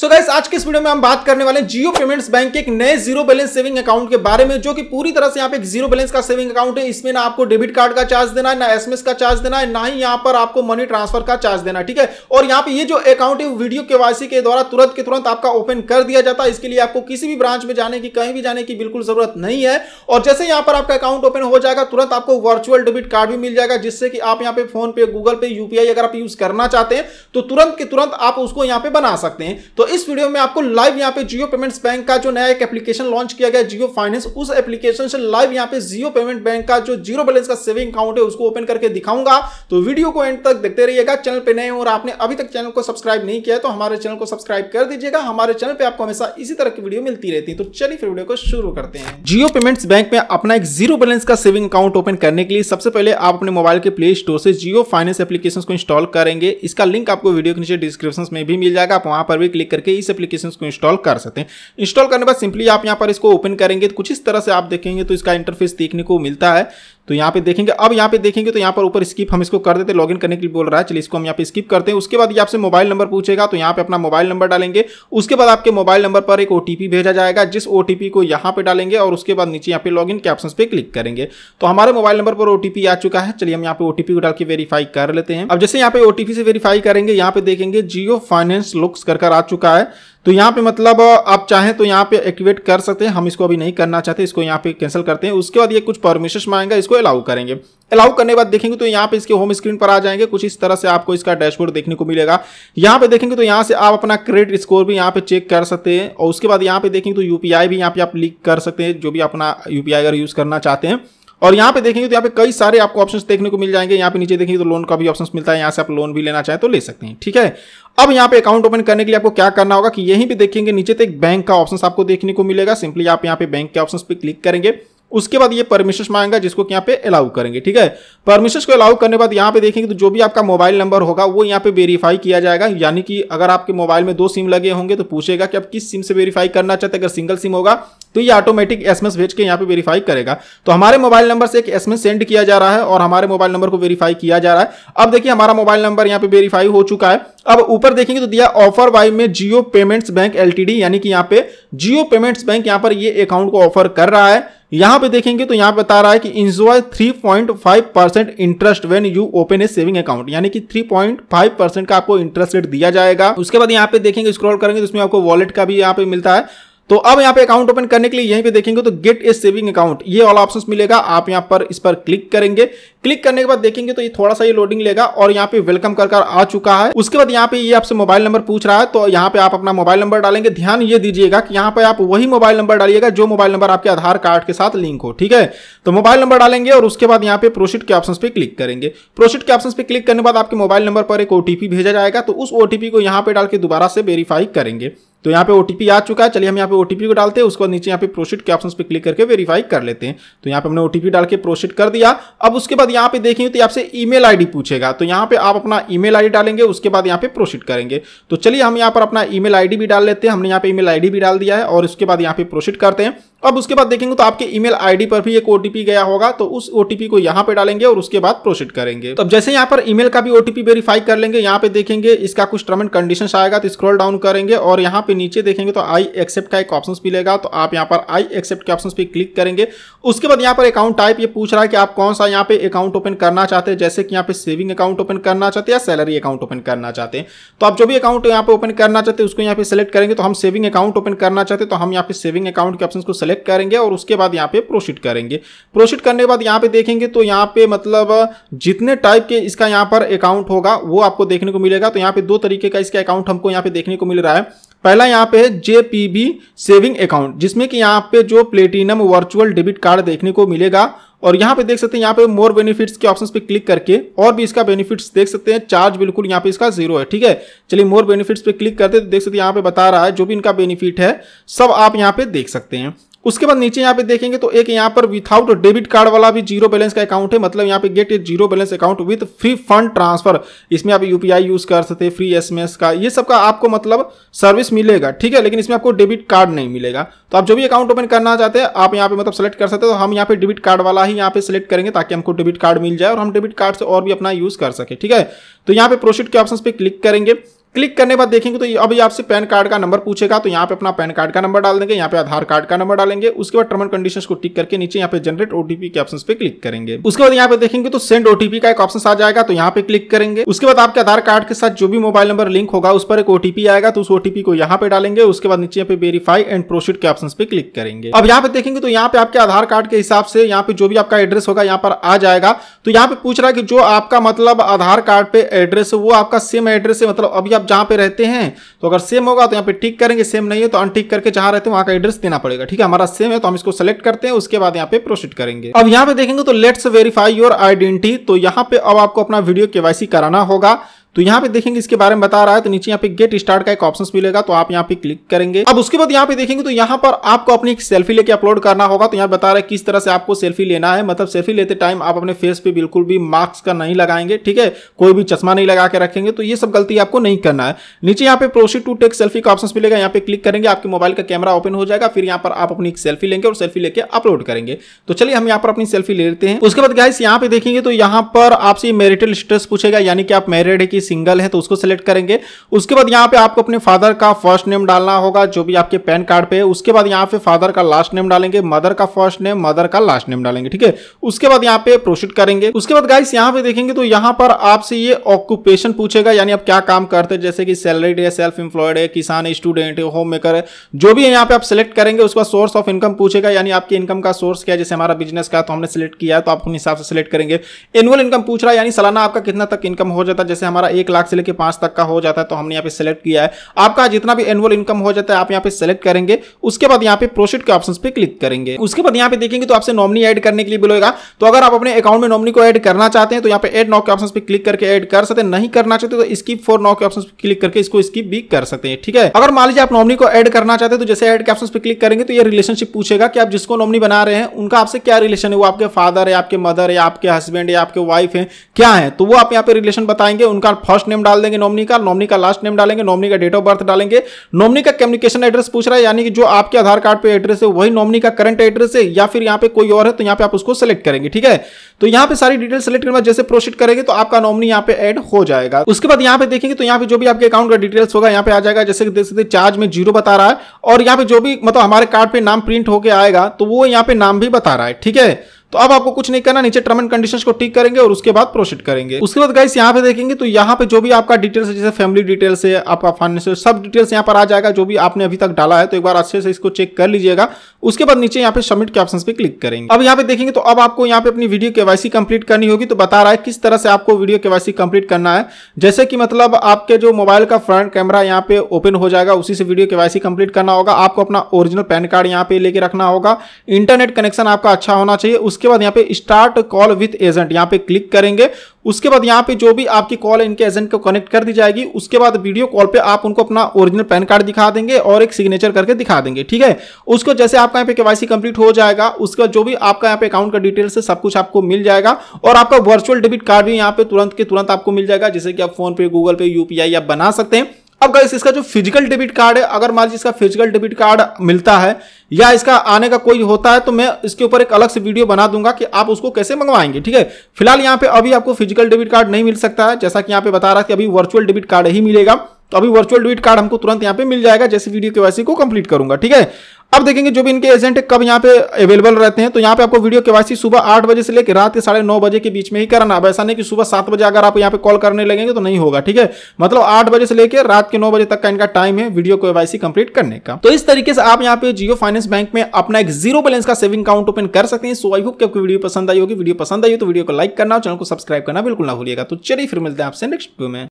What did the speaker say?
सो so आज के इस वीडियो में हम बात करने वाले जियो पेमेंट्स बैंक के एक नए जीरो बैलेंस सेविंग अकाउंट के बारे में जो कि पूरी तरह से यहाँ पे एक जीरो बैलेंस का सेविंग अकाउंट है इसमें ना आपको डेबिट कार्ड का चार्ज देना है ना एसएमएस का चार्ज देना है ना ही यहाँ पर आपको मनी ट्रांसफर का चार्ज देना है ठीक है और यहाँ पे ये जो अकाउंट है वीडियो केवासी के द्वारा तुरंत के तुरंत आपका ओपन कर दिया जाता है इसके लिए आपको किसी भी ब्रांच में जाने की कहीं भी जाने की बिल्कुल जरूरत नहीं है और जैसे यहाँ पर आपका अकाउंट ओपन हो जाएगा तुरंत आपको वर्चुअल डेबिट कार्ड भी मिल जाएगा जिससे कि आप यहाँ पे फोन पे गूगल पे यूपीआई अगर आप यूज करना चाहते हैं तो तुरंत के तुरंत आप उसको यहाँ पे बना सकते हैं तो तो इस वीडियो में आपको लाइव यहाँ पे जियो पेमेंट्स बैंक का जो नया एक एप्लीकेशन लॉन्च किया गया जियो फाइनेंस उस एप्लीकेशन से लाइव यहाँ पे जियो पेमेंट बैंक का जो जीरो बैलेंस का सेविंग अकाउंट है उसको ओपन करके दिखाऊंगा तो वीडियो को एंड तक देखते रहिएगा चैनल पर नए और आपने अभी तक चैनल को सब्सक्राइब नहीं किया तो हमारे चैनल को सब्सक्राइब कर दीजिएगा हमारे चैनल पर आपको हमेशा इसी तरह की वीडियो मिलती रहती है तो चलिए फिर वीडियो को शुरू करते हैं जियो पेमेंट्स बैंक में अपना एक जीरो बैलेंस का सेविंग अकाउंट ओपन करने के लिए सबसे पहले आप अपने मोबाइल के प्ले स्टोर से जियो फाइनेंस एप्लीकेशन को इंस्टॉल करेंगे इसका लिंक आपको वीडियो के नीचे डिस्क्रिप्शन में भी मिल जाएगा आप वहां पर भी क्लिक करके इस एप्लीकेशन को इंस्टॉल कर सकते हैं इंस्टॉल करने बाद सिंपली आप यहाँ पर इसको ओपन करेंगे तो कुछ इस तरह से आप देखेंगे तो इसका इंटरफेस देखने को मिलता है तो यहाँ पे देखेंगे अब यहाँ पे देखेंगे तो यहाँ पर ऊपर स्किप हम इसको कर देते लॉगिन करने के लिए बोल रहा है चलिए इसको हम यहाँ पे स्किप करते हैं उसके बाद ये आपसे मोबाइल नंबर पूछेगा तो यहाँ पे अपना मोबाइल नंबर डालेंगे उसके बाद आपके मोबाइल नंबर पर एक ओटीपी भेजा जाएगा जिस ओटीपी को यहाँ पर डालेंगे और उसके बाद नीचे यहाँ पे लॉग के ऑप्शन पर क्लिक करेंगे तो हमारे मोबाइल नंबर पर ओटीपी आ चुका है चलिए हम यहाँ पे ओटीपी को डाल के वेरीफाई कर लेते हैं अब जैसे यहाँ पे ओटीपी से वेरीफाई करेंगे यहाँ पे देखेंगे जियो फाइनेंस लुक्स कर आ चुका है तो यहाँ पे मतलब आप चाहें तो यहाँ पे एक्टिवेट कर सकते हैं हम इसको अभी नहीं करना चाहते इसको यहाँ पे कैंसिल करते हैं उसके बाद ये कुछ परमिशन मांगेगा इसको अलाउ करेंगे अलाउ करने के बाद देखेंगे तो यहाँ पे इसके होम स्क्रीन पर आ जाएंगे कुछ इस तरह से आपको इसका डैशबोर्ड देखने को मिलेगा यहाँ पे देखेंगे तो यहाँ से आप अपना क्रेडिट स्कोर भी यहाँ पे चेक कर सकते हैं और उसके बाद यहाँ पे देखेंगे तो यू भी यहाँ पे आप लिंक कर सकते हैं जो भी अपना यू अगर यूज़ करना चाहते हैं और यहाँ पे देखेंगे तो यहाँ पे कई सारे आपको ऑप्शन देखने को मिल जाएंगे यहाँ पे नीचे देखेंगे तो लोन का भी ऑप्शन मिलता है यहाँ से आप लोन भी लेना चाहे तो ले सकते हैं ठीक है अब यहाँ पे अकाउंट ओपन करने के लिए आपको क्या करना होगा कि यहीं पर देखेंगे नीचे तक तो बैंक का ऑप्शन आपको देखने को मिलेगा सिंपली आप यहाँ पे बैंक के ऑप्शन पर क्लिक करेंगे उसके बाद ये परमिशन मांगेगा जिसको यहाँ पे अलाउ करेंगे ठीक है परमिशन को अलाउ करने बाद यहाँ पे देखेंगे तो जो भी आपका मोबाइल नंबर होगा वो यहाँ पे वेरीफाई किया जाएगा यानी कि अगर आपके मोबाइल में दो सिम लगे होंगे तो पूछेगा कि आप किस सिम से वेरीफाई करना चाहते अगर सिंगल सिम होगा तो ये ऑटोमेटिक एसएमएस भेज के यहाँ पे वेरीफाई करेगा तो हमारे मोबाइल नंबर से एक एसएमएस सेंड किया जा रहा है और हमारे मोबाइल नंबर को वेरीफाई किया जा रहा है अब देखिए हमारा मोबाइल नंबर यहाँ पे वेरीफाई हो चुका है अब ऊपर देखेंगे तो दिया ऑफर वाई में जियो पेमेंट्स बैंक एलटीडी यानी कि यहाँ पे जियो पेमेंट्स बैंक यहाँ पर ये अकाउंट को ऑफर कर रहा है यहां पे देखेंगे तो यहां पे बता रहा है कि enjoy 3.5 percent interest when you open a saving account यानी कि 3.5 परसेंट का आपको इंटरेस्ट रेट दिया जाएगा उसके बाद यहां पे देखेंगे स्क्रॉल करेंगे तो उसमें आपको वॉलेट का भी यहां पे मिलता है तो अब यहाँ पे अकाउंट ओपन करने के लिए यहीं पे देखेंगे तो गेट ए सेविंग अकाउंट ये ऑल ऑप्शन मिलेगा आप यहाँ पर इस पर क्लिक करेंगे क्लिक करने के बाद देखेंगे तो ये थोड़ा सा ये लोडिंग लेगा और यहाँ पे वेलकम कर, कर आ चुका है उसके बाद यहाँ पे ये आपसे मोबाइल नंबर पूछ रहा है तो यहाँ पे आप अपना मोबाइल नंबर डालेंगे ध्यान ये दीजिएगा कि यहाँ पे आप वही मोबाइल नंबर डालिएगा जो मोबाइल नंबर आपके आधार कार्ड के साथ लिंक हो ठीक है तो मोबाइल नंबर डालेंगे और उसके बाद यहाँ पे प्रोशिट के ऑप्शन पे क्लिक करेंगे प्रोशिट के ऑप्शन पे क्लिक करने बाद आपके मोबाइल नंबर पर एक ओटीपी भेजा जाएगा तो उस ओटीपी को यहाँ पे डाल के दोबारा से वेरीफाई करेंगे तो यहाँ पे ओटीपी आ चुका है चलिए हम यहाँ पे ओटीपी को डालते हैं उसके बाद नीचे यहाँ पे प्रोशिट के ऑप्शन पे क्लिक करके वेरीफाई कर लेते हैं तो यहाँ पे हमने ओटीपी डाल के प्रोशिट कर दिया अब उसके बाद यहाँ पे देखेंगे तो आपसे ईमेल आईडी पूछेगा तो यहाँ पे आप अपना ईमेल आईडी डालेंगे उसके बाद यहाँ पे प्रोसीड करेंगे तो चलिए हम यहाँ पर अपना ईमेल आईडी भी डाल लेते हैं हमने यहाँ पे ईमेल आईडी भी डाल दिया है और उसके बाद यहाँ पे प्रोसीड करते हैं अब उसके बाद देखेंगे तो आपके ईमेल आईडी पर भी एक ओटीपी गया होगा तो उस ओटीपी को यहाँ पे डालेंगे और उसके बाद प्रोसीड करेंगे तो अब जैसे यहाँ पर ईमेल का भी ओटीपी वेरीफाई कर लेंगे यहाँ पे देखेंगे इसका कुछ टर्म एंड कंडीशन आएगा तो स्क्रॉल डाउन करेंगे और यहाँ पे नीचे देखेंगे तो आई एक्सेप्ट का एक ऑप्शन मिलेगा तो आप यहाँ पर आई एक्सेप्ट के ऑप्शन पे क्लिक करेंगे उसके बाद यहाँ पर अकाउंट टाइप ये पूछ रहा है कि आप कौन सा यहाँ पे अकाउंट ओपन करना चाहते हैं जैसे कि यहाँ पे सेविंग अकाउंट ओपन करना चाहते हैं या सैलरी अकाउंट ओपन करना चाहते हैं तो आप जो भी अकाउंट यहाँ पे ओपन करना चाहते हैं उसको यहाँ पे सेलेक्ट करेंगे तो हम सेविंग अकाउंट ओपन करना चाहते हैं तो हम यहाँ पे सेविंग अकाउंट के ऑप्शन को सेलेक्ट सेलेक्ट करेंगे और उसके बाद यहाँ पे प्रोसीड करेंगे प्रोसीड करने के बाद यहाँ पे देखेंगे तो यहाँ पे मतलब जितने टाइप के इसका यहाँ पर अकाउंट होगा वो आपको देखने को मिलेगा तो यहाँ पे दो तरीके का इसका अकाउंट हमको यहाँ पे देखने को मिल रहा है पहला यहाँ पे है जेपीबी सेविंग अकाउंट जिसमें कि यहाँ पे जो प्लेटिनम वर्चुअल डेबिट कार्ड देखने को मिलेगा और यहाँ पे देख सकते हैं यहाँ पे मोर बेनिफिट्स के ऑप्शन पे क्लिक करके और भी इसका बेनिफिट्स देख सकते हैं चार्ज बिल्कुल यहाँ पे इसका जीरो है ठीक है चलिए मोर बेनिफिट्स पे क्लिक करते हैं तो देख सकते हैं यहाँ पे बता रहा है जो भी इनका बेनिफिट है सब आप यहाँ पे देख सकते हैं उसके बाद नीचे यहाँ पे देखेंगे तो एक यहाँ पर विदाउट डेबिट कार्ड वाला भी जीरो बैलेंस का अकाउंट है मतलब यहाँ पे get a zero balance account with free fund transfer इसमें आप यूपीआई यूज कर सकते फ्री एसएमएस का ये सब का आपको मतलब सर्विस मिलेगा ठीक है लेकिन इसमें आपको डेबिट कार्ड नहीं मिलेगा तो आप जो भी अकाउंट ओपन करना चाहते हैं आप यहाँ पे मतलब सेलेक्ट कर सकते तो हम यहाँ पे डेबिट कार्ड वाला ही यहाँ पे सिलेक्ट करेंगे ताकि हमको डेबिट कार्ड मिल जाए और हम डेबिट कार्ड से और भी अपना यूज कर सके ठीक है तो यहाँ पे प्रोसीड के ऑप्शन पे क्लिक करेंगे क्लिक करने बाद देखेंगे तो अभी आपसे पैन कार्ड का नंबर पूछेगा तो यहाँ पे अपना पैन कार्ड का नंबर डाल देंगे यहाँ पे आधार कार्ड का नंबर डालेंगे उसके बाद टर्म एंड कंडीशन को टिक करके नीचे यहाँ पे जनरेट ओटीपी के ऑप्शन पे क्लिक करेंगे उसके बाद यहाँ पे देखेंगे तो सेंड ओटीपी का एक ऑप्शन आ जाएगा तो यहाँ पे क्लिक करेंगे उसके बाद आपके आधार कार्ड के साथ जो भी मोबाइल नंबर लिंक होगा उस पर एक ओटीपी आएगा तो उस ओटीपी को यहाँ पे डालेंगे उसके बाद नीचे यहाँ पे वेरीफाई एंड प्रोसीड के ऑप्शन पे क्लिक करेंगे अब यहाँ पे देखेंगे तो यहाँ पे आपके आधार कार्ड के हिसाब से यहाँ पे जो भी आपका एड्रेस होगा यहाँ पर आ जाएगा तो यहाँ पे पूछ रहा है कि जो आपका मतलब आधार कार्ड पे एड्रेस है वो आपका सेम एड्रेस है मतलब अभी आप आप जहाँ पे रहते हैं तो अगर सेम होगा तो यहाँ पे टिक करेंगे सेम नहीं है तो अनटिक करके जहाँ रहते हैं वहाँ का एड्रेस देना पड़ेगा ठीक है हमारा सेम है तो हम इसको सेलेक्ट करते हैं उसके बाद यहाँ पे प्रोसीड करेंगे अब यहाँ पे देखेंगे तो लेट्स वेरीफाई योर आइडेंटिटी तो यहाँ पे अब आपको अपना वीडियो के कराना होगा तो यहाँ पे देखेंगे इसके बारे में बता रहा है तो नीचे यहाँ पे गेट स्टार्ट का एक ऑप्शन मिलेगा तो आप यहाँ पे क्लिक करेंगे अब उसके बाद यहाँ पे देखेंगे तो यहाँ पर आपको अपनी एक सेल्फी लेके अपलोड करना होगा तो यहाँ बता रहा है किस तरह से आपको सेल्फी लेना है मतलब सेल्फी लेते टाइम आप अपने फेस पे बिल्कुल भी मास्क का नहीं लगाएंगे ठीक है कोई भी चश्मा नहीं लगा के रखेंगे तो ये सब गलती आपको नहीं करना है नीचे यहाँ पे प्रोसीड टू टेक सेल्फी का ऑप्शन मिलेगा यहाँ पे क्लिक करेंगे आपके मोबाइल का कैमरा ओपन हो जाएगा फिर यहाँ पर आप अपनी एक सेल्फी लेंगे और सेल्फी लेके अपलोड करेंगे तो चलिए हम यहाँ पर अपनी सेल्फी लेते हैं उसके बाद गाइस यहाँ पे देखेंगे तो यहाँ पर आपसे मेरिटल स्टेटस पूछेगा यानी कि आप मैरिड है कि सिंगल है तो उसको सिलेक्ट करेंगे उसके बाद यहाँ पे आपको अपने फादर का फर्स्ट नेम डालना होगा जो भी आपके पैन कार्ड पे है उसके बाद यहाँ पे फादर का लास्ट नेम डालेंगे मदर का फर्स्ट नेम मदर का लास्ट नेम डालेंगे ठीक है उसके बाद यहाँ पे प्रोसीड करेंगे उसके बाद गाइस यहाँ पे देखेंगे तो यहाँ पर आपसे ये ऑक्यूपेशन पूछेगा यानी आप क्या काम करते हैं जैसे कि सैलरीड है सेल्फ एम्प्लॉयड है किसान स्टूडेंट है होम मेकर है जो भी यहाँ पे आप सिलेक्ट करेंगे उसका सोर्स ऑफ इनकम पूछेगा यानी आपकी इनकम का सोर्स क्या है जैसे हमारा बिजनेस का तो हमने सिलेक्ट किया तो आप अपने हिसाब से सिलेक्ट करेंगे एनुअल इनकम पूछ रहा है यानी सालाना आपका कितना तक इनकम हो जाता है जैसे हमारा एक लाख से लेकर पांच तक का हो जाता है तो हमने यहाँ पे सेलेक्ट किया है आपका जितना भी एनुअल इनकम हो जाता है आप यहाँ पे सेलेक्ट करेंगे उसके बाद यहाँ पे प्रोसीड के ऑप्शन पे क्लिक करेंगे उसके बाद यहाँ पे देखेंगे तो आपसे नॉमनी एड करने के लिए बोलेगा तो अगर आप अपने अकाउंट में नॉमनी को एड करना चाहते हैं तो यहाँ पे एड नौ के ऑप्शन पे क्लिक करके एड कर सकते नहीं करना चाहते तो स्किप फोर नौ के ऑप्शन पे क्लिक करके इसको स्किप भी कर सकते हैं ठीक है अगर मान लीजिए आप नॉमनी को एड करना चाहते तो जैसे एड के ऑप्शन पे क्लिक करेंगे तो ये रिलेशनशिप पूछेगा कि आप जिसको नॉमनी बना रहे हैं उनका आपसे क्या रिलेशन है वो आपके फादर है आपके मदर है आपके हस्बैंड है आपके वाइफ है क्या है तो वो आप यहाँ पे रिलेशन बताएंगे उनका फर्स्ट नेम डाल देंगे नॉमनी का नॉमनी का लास्ट नेम डालेंगे नॉमनी का डेट ऑफ बर्थ डालेंगे नॉमनी का कम्युनिकेशन एड्रेस पूछ रहा है यानी कि जो आपके आधार कार्ड पे एड्रेस है वही नॉमनी का करंट एड्रेस है या फिर यहाँ पे कोई और है तो यहाँ पे आप उसको सेलेक्ट करेंगे ठीक है तो यहाँ पे सारी डिटेल सेलेक्ट करने जैसे प्रोसीड करेंगे तो आपका नॉमनी यहाँ पे एड हो जाएगा उसके बाद यहाँ पे देखेंगे तो यहाँ पे जो भी आपके अकाउंट का डिटेल्स होगा यहाँ पे आ जाएगा जैसे देख सकते चार्ज में जीरो बता रहा है और यहाँ पे जो भी मतलब हमारे कार्ड पे नाम प्रिंट होकर आएगा तो वो यहाँ पे नाम भी बता रहा है ठीक है तो अब आपको कुछ नहीं करना नीचे टर्म एंड कंडीशन को टिक करेंगे और उसके बाद प्रोसीड करेंगे उसके बाद गाइस यहाँ पे देखेंगे तो यहाँ पे जो भी आपका डिटेल्स है जैसे फैमिली डिटेल्स है आपका फाइनेंशियल सब डिटेल्स यहाँ पर आ जाएगा जो भी आपने अभी तक डाला है तो एक बार अच्छे से इसको चेक कर लीजिएगा उसके बाद नीचे यहाँ पे सबमिट के ऑप्शन पे क्लिक करेंगे अब यहाँ पे देखेंगे तो अब आपको यहाँ पे अपनी वीडियो केवासी कंप्लीट करनी होगी तो बता रहा है किस तरह से आपको वीडियो केवाईसी कंप्लीट करना है जैसे कि मतलब आपके जो मोबाइल का फ्रंट कैमरा यहाँ पे ओपन हो जाएगा उसी से वीडियो केवासी कंप्लीट करना होगा आपको अपना ओरिजिनल पैन कार्ड यहाँ पे लेके रखना होगा इंटरनेट कनेक्शन आपका अच्छा होना चाहिए उसके उसके बाद यहाँ पे स्टार्ट कॉल विथ एजेंट यहाँ पे क्लिक करेंगे उसके बाद यहाँ पे जो भी आपकी कॉल इनके एजेंट को कनेक्ट कर दी जाएगी उसके बाद वीडियो कॉल पे आप उनको अपना ओरिजिनल पैन कार्ड दिखा देंगे और एक सिग्नेचर करके दिखा देंगे ठीक है उसको जैसे आपका यहाँ पे केवाईसी कंप्लीट हो जाएगा उसका जो भी आपका यहाँ पे अकाउंट का डिटेल्स है सब कुछ आपको मिल जाएगा और आपका वर्चुअल डेबिट कार्ड भी यहाँ पे तुरंत के तुरंत आपको मिल जाएगा जैसे कि आप फोन पे गूगल पे यूपीआई आप बना सकते हैं अब गाइस इसका जो फिजिकल डेबिट कार्ड है अगर मान लीजिए इसका फिजिकल डेबिट कार्ड मिलता है या इसका आने का कोई होता है तो मैं इसके ऊपर एक अलग से वीडियो बना दूंगा कि आप उसको कैसे मंगवाएंगे ठीक है फिलहाल यहाँ पे अभी आपको फिजिकल डेबिट कार्ड नहीं मिल सकता है जैसा कि यहाँ पे बता रहा है कि अभी वर्चुअल डेबिट कार्ड ही मिलेगा तो अभी वर्चुअल डेबिट कार्ड हमको तुरंत यहाँ पे मिल जाएगा जैसे वीडियो के वैसे को कंप्लीट करूंगा ठीक है अब देखेंगे जो भी इनके एजेंट कब यहाँ पे अवेलेबल रहते हैं तो यहाँ पे आपको वीडियो के सुबह आठ बजे से लेकर रात के साढ़े नौ बजे के बीच में ही करना अब ऐसा नहीं कि सुबह सात बजे अगर आप यहाँ पे कॉल करने लगेंगे तो नहीं होगा ठीक है मतलब आठ बजे से लेकर रात के नौ बजे तक का इनका टाइम है वीडियो के कंप्लीट करने का तो इस तरीके से आप यहाँ पे जियो फाइनेंस बैंक में अपना एक जीरो बैलेंस का सेविंग अकाउंट ओपन कर सकते हैं सो आई होप आपको वीडियो पसंद आई होगी वीडियो पसंद आई तो वीडियो को लाइक करना और चैनल को सब्सक्राइब करना बिल्कुल ना भूलिएगा तो चलिए फिर मिलते हैं आपसे नेक्स्ट वीडियो में